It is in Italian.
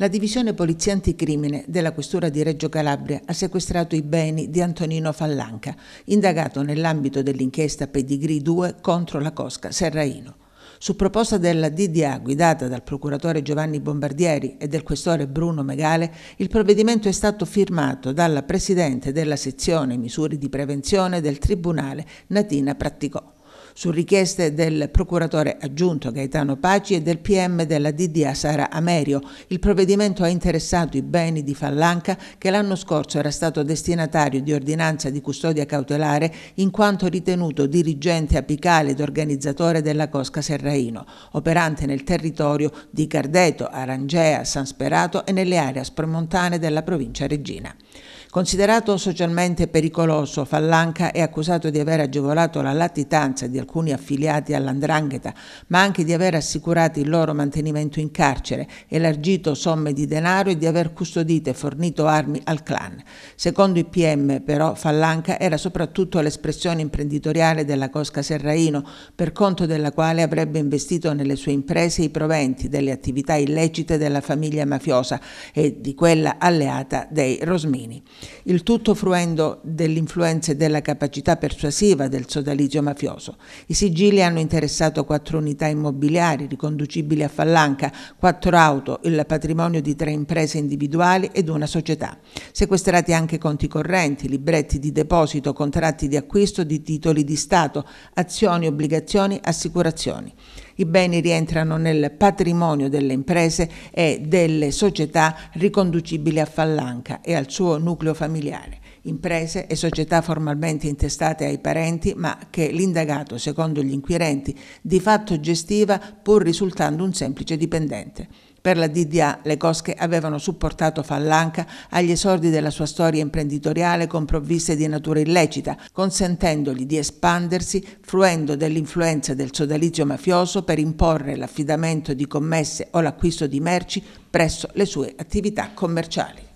La divisione polizia anticrimine della Questura di Reggio Calabria ha sequestrato i beni di Antonino Fallanca, indagato nell'ambito dell'inchiesta Pedigree 2 contro la Cosca Serraino. Su proposta della DDA guidata dal procuratore Giovanni Bombardieri e del questore Bruno Megale, il provvedimento è stato firmato dalla presidente della sezione misure di prevenzione del Tribunale Natina Praticò su richieste del procuratore aggiunto Gaetano Paci e del PM della DDA Sara Amerio. Il provvedimento ha interessato i beni di Fallanca che l'anno scorso era stato destinatario di ordinanza di custodia cautelare in quanto ritenuto dirigente apicale ed organizzatore della Cosca Serraino, operante nel territorio di Cardeto, Arangea, San Sperato e nelle aree spremontane della provincia regina. Considerato socialmente pericoloso, Fallanca è accusato di aver agevolato la latitanza di alcuni affiliati all'andrangheta, ma anche di aver assicurato il loro mantenimento in carcere, elargito somme di denaro e di aver custodito e fornito armi al clan. Secondo i PM, però, Fallanca era soprattutto l'espressione imprenditoriale della Cosca Serraino, per conto della quale avrebbe investito nelle sue imprese i proventi delle attività illecite della famiglia mafiosa e di quella alleata dei Rosmini il tutto fruendo dell'influenza e della capacità persuasiva del sodalizio mafioso. I sigilli hanno interessato quattro unità immobiliari riconducibili a Fallanca, quattro auto, il patrimonio di tre imprese individuali ed una società. Sequestrati anche conti correnti, libretti di deposito, contratti di acquisto di titoli di Stato, azioni, obbligazioni, assicurazioni. I beni rientrano nel patrimonio delle imprese e delle società riconducibili a Fallanca e al suo nucleo familiare imprese e società formalmente intestate ai parenti, ma che l'indagato, secondo gli inquirenti, di fatto gestiva pur risultando un semplice dipendente. Per la DDA le cosche avevano supportato Fallanca agli esordi della sua storia imprenditoriale con provviste di natura illecita, consentendogli di espandersi, fruendo dell'influenza del sodalizio mafioso per imporre l'affidamento di commesse o l'acquisto di merci presso le sue attività commerciali.